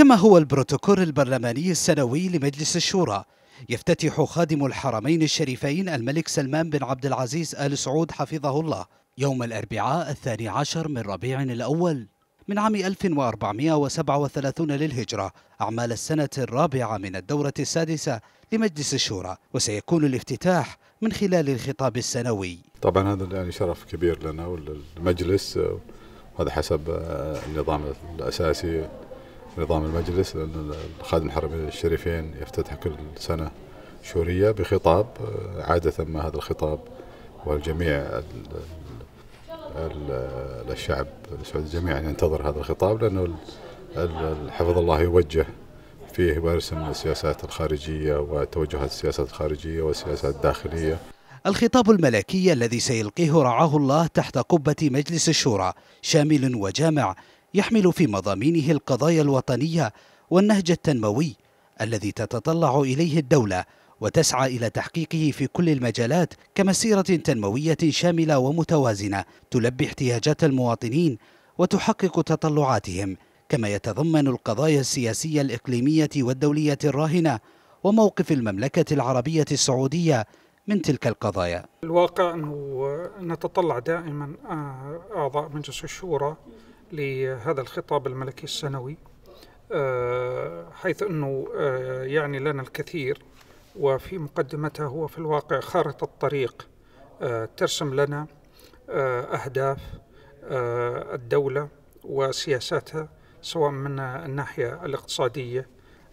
كما هو البروتوكول البرلماني السنوي لمجلس الشورى يفتتح خادم الحرمين الشريفين الملك سلمان بن عبد العزيز آل سعود حفظه الله يوم الأربعاء الثاني عشر من ربيع الأول من عام 1437 للهجرة أعمال السنة الرابعة من الدورة السادسة لمجلس الشورى وسيكون الافتتاح من خلال الخطاب السنوي طبعا هذا يعني شرف كبير لنا وللمجلس وهذا حسب النظام الأساسي نظام المجلس لأن خادم الحرمين الشريفين يفتتح كل سنة شورية بخطاب آه، عادة ما هذا الخطاب والجميع الشعب السعودي جميعا ينتظر هذا الخطاب لأنه حفظ الله يوجه فيه ويرسم السياسات الخارجية وتوجهات السياسات الخارجية والسياسات الداخلية الخطاب الملكي الذي سيلقيه رعاه الله تحت قبة مجلس الشورى شامل وجامع يحمل في مضامينه القضايا الوطنية والنهج التنموي الذي تتطلع إليه الدولة وتسعى إلى تحقيقه في كل المجالات كمسيرة تنموية شاملة ومتوازنة تلبي احتياجات المواطنين وتحقق تطلعاتهم كما يتضمن القضايا السياسية الإقليمية والدولية الراهنة وموقف المملكة العربية السعودية من تلك القضايا الواقع أنه نتطلع دائما آه، أعضاء مجلس الشورى لهذا الخطاب الملكي السنوي آه، حيث أنه آه، يعني لنا الكثير وفي مقدمتها هو في الواقع خارطة الطريق آه، ترسم لنا أهداف الدولة وسياساتها سواء من الناحية الاقتصادية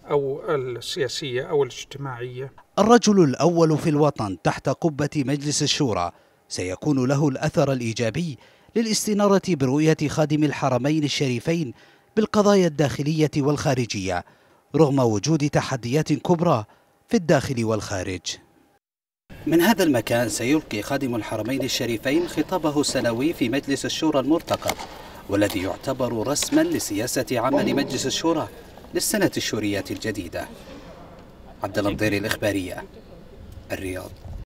أو السياسية أو الاجتماعية الرجل الأول في الوطن تحت قبة مجلس الشورى سيكون له الأثر الإيجابي للاستنارة برؤية خادم الحرمين الشريفين بالقضايا الداخلية والخارجية رغم وجود تحديات كبرى في الداخل والخارج من هذا المكان سيلقي خادم الحرمين الشريفين خطابه السنوي في مجلس الشورى المرتقب والذي يعتبر رسما لسياسة عمل مجلس الشورى للسنة الشورية الجديدة عبد النظير الإخبارية الرياض